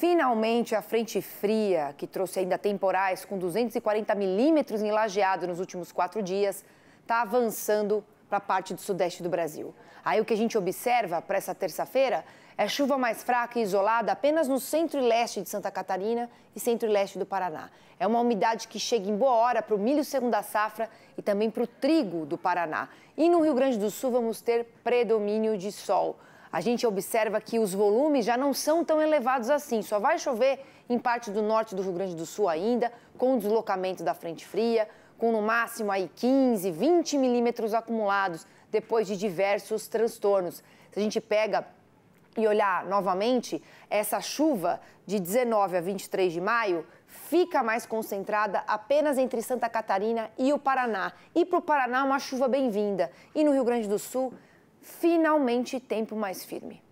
Finalmente, a frente fria, que trouxe ainda temporais com 240 milímetros em lajeado nos últimos quatro dias, está avançando para a parte do sudeste do Brasil. Aí o que a gente observa para essa terça-feira é chuva mais fraca e isolada apenas no centro e leste de Santa Catarina e centro e leste do Paraná. É uma umidade que chega em boa hora para o milho segunda safra e também para o trigo do Paraná. E no Rio Grande do Sul vamos ter predomínio de sol a gente observa que os volumes já não são tão elevados assim. Só vai chover em parte do norte do Rio Grande do Sul ainda, com o deslocamento da frente fria, com no máximo aí 15, 20 milímetros acumulados depois de diversos transtornos. Se a gente pega e olhar novamente, essa chuva de 19 a 23 de maio fica mais concentrada apenas entre Santa Catarina e o Paraná. E para o Paraná, uma chuva bem-vinda. E no Rio Grande do Sul, finalmente tempo mais firme.